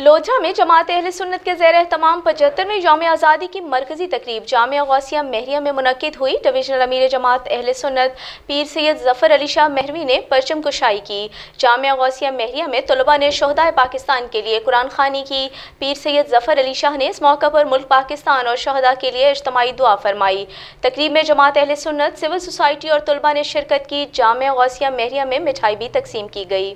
लोझा में जमात अहल सुन्नत के जैर तमाम पचहत्तरवें जाम आज़ादी की मरकजी तकरीब जाम गौसिया महरिया में मनकद हुई डिवीजनल अमीर जमात अहल सुन्नत पीर सैद जफ़र अली शाह महरवी ने परचम कुशाई की जाम गौसिया महरिया में तलबा ने शहदाय पाकिस्तान के लिए कुरान खानी की पीर सैद जफ़र अली शाह ने इस मौका पर मुल्क पाकिस्तान और शहदा के लिए इज्तमी दुआ फरमाई तकरीब में जमात अहल सुन्नत सिविल सोसाइटी और तलबा ने शिरकत की जाम गौसिया महरिया में मिठाई भी तकसीम की गई